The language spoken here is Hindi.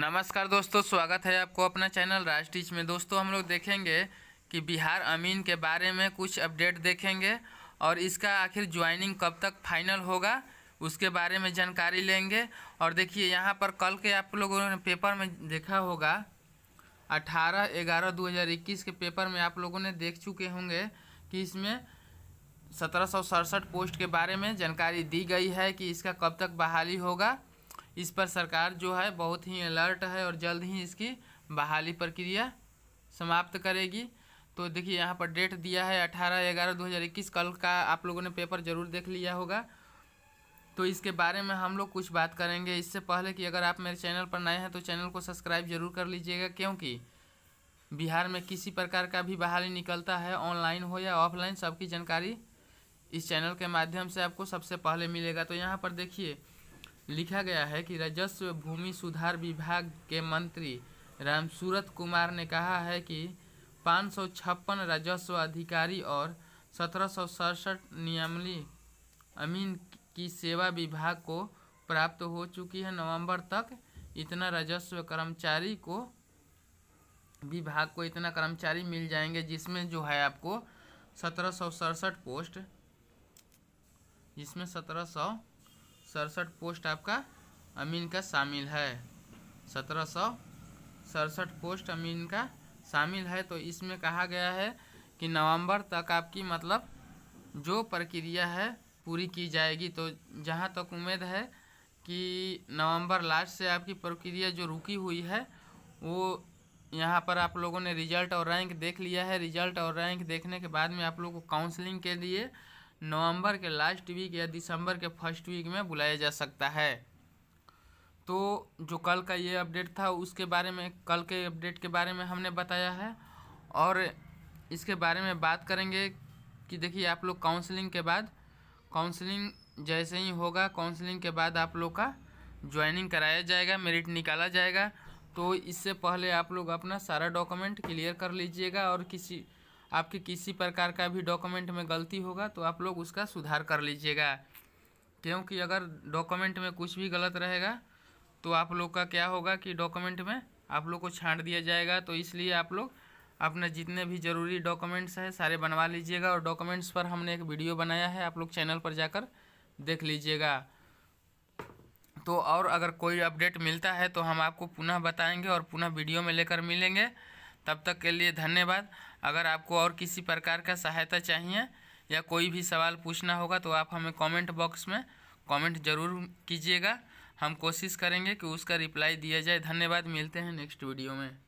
नमस्कार दोस्तों स्वागत है आपको अपना चैनल राज टीच में दोस्तों हम लोग देखेंगे कि बिहार अमीन के बारे में कुछ अपडेट देखेंगे और इसका आखिर ज्वाइनिंग कब तक फाइनल होगा उसके बारे में जानकारी लेंगे और देखिए यहाँ पर कल के आप लोगों ने पेपर में देखा होगा अठारह ग्यारह इक्कीस के पेपर में आप लोगों ने देख चुके होंगे कि इसमें सत्रह पोस्ट के बारे में जानकारी दी गई है कि इसका कब तक बहाली होगा इस पर सरकार जो है बहुत ही अलर्ट है और जल्द ही इसकी बहाली प्रक्रिया समाप्त करेगी तो देखिए यहाँ पर डेट दिया है अठारह ग्यारह दो हज़ार इक्कीस कल का आप लोगों ने पेपर ज़रूर देख लिया होगा तो इसके बारे में हम लोग कुछ बात करेंगे इससे पहले कि अगर आप मेरे चैनल पर नए हैं तो चैनल को सब्सक्राइब जरूर कर लीजिएगा क्योंकि बिहार में किसी प्रकार का भी बहाली निकलता है ऑनलाइन हो या ऑफलाइन सबकी जानकारी इस चैनल के माध्यम से आपको सबसे पहले मिलेगा तो यहाँ पर देखिए लिखा गया है कि राजस्व भूमि सुधार विभाग के मंत्री रामसूरत कुमार ने कहा है कि पाँच राजस्व अधिकारी और सत्रह नियमली अमीन की सेवा विभाग को प्राप्त हो चुकी है नवंबर तक इतना राजस्व कर्मचारी को विभाग को इतना कर्मचारी मिल जाएंगे जिसमें जो है आपको सत्रह पोस्ट जिसमें सत्रह सड़सठ पोस्ट आपका अमीन का शामिल है सत्रह सौ सड़सठ पोस्ट अमीन का शामिल है तो इसमें कहा गया है कि नवंबर तक आपकी मतलब जो प्रक्रिया है पूरी की जाएगी तो जहाँ तक उम्मीद है कि नवंबर लास्ट से आपकी प्रक्रिया जो रुकी हुई है वो यहाँ पर आप लोगों ने रिजल्ट और रैंक देख लिया है रिजल्ट और रैंक देखने के बाद में आप लोगों को काउंसलिंग के लिए नवंबर के लास्ट वीक या दिसंबर के फर्स्ट वीक में बुलाया जा सकता है तो जो कल का ये अपडेट था उसके बारे में कल के अपडेट के बारे में हमने बताया है और इसके बारे में बात करेंगे कि देखिए आप लोग काउंसलिंग के बाद काउंसलिंग जैसे ही होगा काउंसलिंग के बाद आप लोग का ज्वाइनिंग कराया जाएगा मेरिट निकाला जाएगा तो इससे पहले आप लोग अपना सारा डॉक्यूमेंट क्लियर कर लीजिएगा और किसी आपके किसी प्रकार का भी डॉक्यूमेंट में गलती होगा तो आप लोग उसका सुधार कर लीजिएगा क्योंकि अगर डॉक्यूमेंट में कुछ भी गलत रहेगा तो आप लोग का क्या होगा कि डॉक्यूमेंट में आप लोग को छाँट दिया जाएगा तो इसलिए आप लोग अपने जितने भी ज़रूरी डॉक्यूमेंट्स हैं सारे बनवा लीजिएगा और डॉक्यूमेंट्स पर हमने एक वीडियो बनाया है आप लोग चैनल पर जाकर देख लीजिएगा तो और अगर कोई अपडेट मिलता है तो हम आपको पुनः बताएंगे और पुनः वीडियो में लेकर मिलेंगे तब तक के लिए धन्यवाद अगर आपको और किसी प्रकार का सहायता चाहिए या कोई भी सवाल पूछना होगा तो आप हमें कमेंट बॉक्स में कमेंट ज़रूर कीजिएगा हम कोशिश करेंगे कि उसका रिप्लाई दिया जाए धन्यवाद मिलते हैं नेक्स्ट वीडियो में